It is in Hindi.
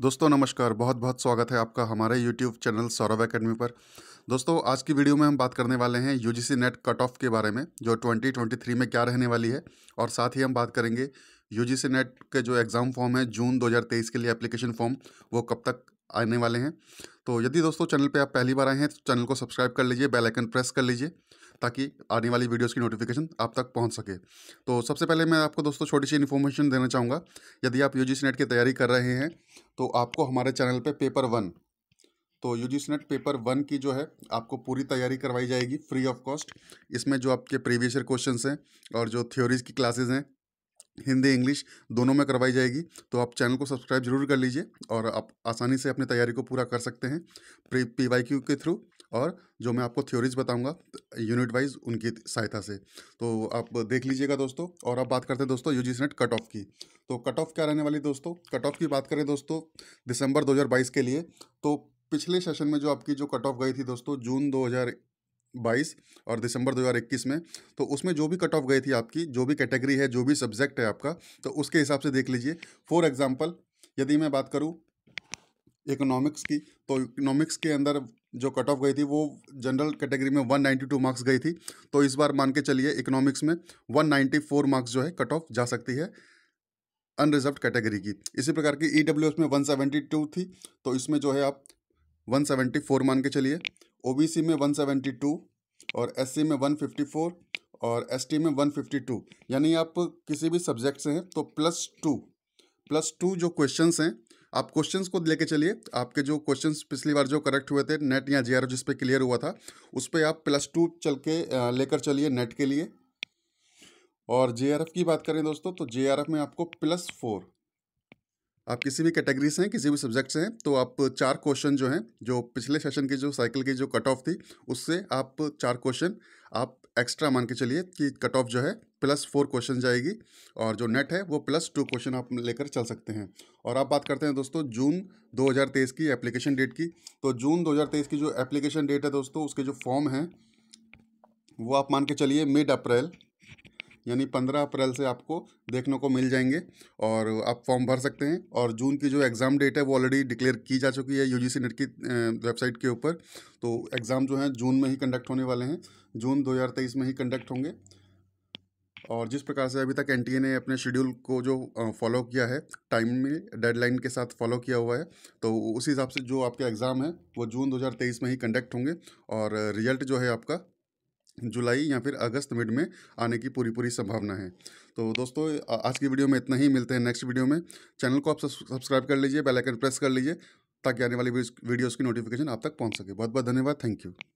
दोस्तों नमस्कार बहुत बहुत स्वागत है आपका हमारे यूट्यूब चैनल सौरभ एकेडमी पर दोस्तों आज की वीडियो में हम बात करने वाले हैं U G C NET cut off के बारे में जो 2023 में क्या रहने वाली है और साथ ही हम बात करेंगे यू जी सी नेट के जो एग्ज़ाम फॉर्म है जून 2023 के लिए एप्लीकेशन फॉर्म वो कब तक आने वाले हैं तो यदि दोस्तों चैनल पर आप पहली बार आए हैं तो चैनल को सब्सक्राइब कर लीजिए बेलाइकन प्रेस कर लीजिए ताकि आने वाली वीडियोस की नोटिफिकेशन आप तक पहुंच सके तो सबसे पहले मैं आपको दोस्तों छोटी सी इन्फॉर्मेशन देना चाहूँगा यदि आप यू नेट की तैयारी कर रहे हैं तो आपको हमारे चैनल पर पे पेपर वन तो U G NET paper one की जो है आपको पूरी तैयारी करवाई जाएगी फ्री ऑफ कॉस्ट इसमें जो आपके प्रीवियस ईयर क्वेश्चन हैं और जो थ्योरीज की क्लासेज हैं हिंदी इंग्लिश दोनों में करवाई जाएगी तो आप चैनल को सब्सक्राइब जरूर कर लीजिए और आप आसानी से अपनी तैयारी को पूरा कर सकते हैं प्री पी वाई क्यू के थ्रू और जो मैं आपको थ्योरीज बताऊंगा यूनिट वाइज उनकी सहायता से तो आप देख लीजिएगा दोस्तों और अब बात करते हैं दोस्तों U G NET cut off की तो कट ऑफ क्या रहने वाली दोस्तों कट ऑफ की बात करें दोस्तों दिसंबर बाईस के लिए तो पिछले सेशन में जो आपकी जो कट ऑफ गई थी दोस्तों जून हज़ार बाईस और दिसंबर 2021 में तो उसमें जो भी कट ऑफ गई थी आपकी जो भी कैटेगरी है जो भी सब्जेक्ट है आपका तो उसके हिसाब से देख लीजिए फॉर एग्जांपल यदि मैं बात करूँ इकोनॉमिक्स की तो इकोनॉमिक्स के अंदर जो कट ऑफ गई थी वो जनरल कैटेगरी में 192 मार्क्स गई थी तो इस बार मान के चलिए इकोनॉमिक्स में 194 मार्क्स जो है कट ऑफ जा सकती है अनरिजर्व कैटेगरी की इसी प्रकार की ई e में 172 थी तो इसमें जो है आप 174 मान के चलिए ओबीसी में 172 और एससी में 154 और एसटी में 152 यानी आप किसी भी सब्जेक्ट से हैं तो प्लस टू प्लस टू जो क्वेश्चंस हैं आप क्वेश्चंस को लेके चलिए आपके जो क्वेश्चंस पिछली बार जो करेक्ट हुए थे नेट या आर जिस पर क्लियर हुआ था उस पर आप प्लस टू चल के लेकर चलिए नेट के लिए और जे की बात करें दोस्तों तो जे में आपको प्लस फोर आप किसी भी कैटेगरी से हैं किसी भी सब्जेक्ट से हैं तो आप चार क्वेश्चन जो हैं जो पिछले सेशन की जो साइकिल की जो कट ऑफ थी उससे आप चार क्वेश्चन आप एक्स्ट्रा मान के चलिए कि कट ऑफ जो है प्लस फोर क्वेश्चन जाएगी और जो नेट है वो प्लस टू क्वेश्चन आप लेकर चल सकते हैं और आप बात करते हैं दोस्तों जून 2023 की एप्लीकेशन डेट की तो जून 2023 की जो एप्लीकेशन डेट है दोस्तों उसके जो फॉर्म हैं वो आप मान के चलिए मिड अप्रैल यानी पंद्रह अप्रैल से आपको देखने को मिल जाएंगे और आप फॉर्म भर सकते हैं और जून की जो एग्ज़ाम डेट है वो ऑलरेडी डिक्लेयर की जा चुकी है यू जी नेट की वेबसाइट के ऊपर तो एग्ज़ाम जो है जून में ही कंडक्ट होने वाले हैं जून तेईस में ही कंडक्ट होंगे और जिस प्रकार से अभी तक एन ने अपने शेड्यूल को जो फॉलो किया है टाइम में डेडलाइन के साथ फॉलो किया हुआ है तो उसी हिसाब से जो आपके एग्ज़ाम है वो जून 2023 में ही कंडक्ट होंगे और रिजल्ट जो है आपका जुलाई या फिर अगस्त मिड में आने की पूरी पूरी संभावना है तो दोस्तों आज की वीडियो में इतना ही मिलते हैं नेक्स्ट वीडियो में चैनल को आप सब्सक्राइब कर लीजिए बेल आइकन प्रेस कर लीजिए ताकि आने वाली वीडियोस की नोटिफिकेशन आप तक पहुंच सके बहुत बहुत धन्यवाद थैंक यू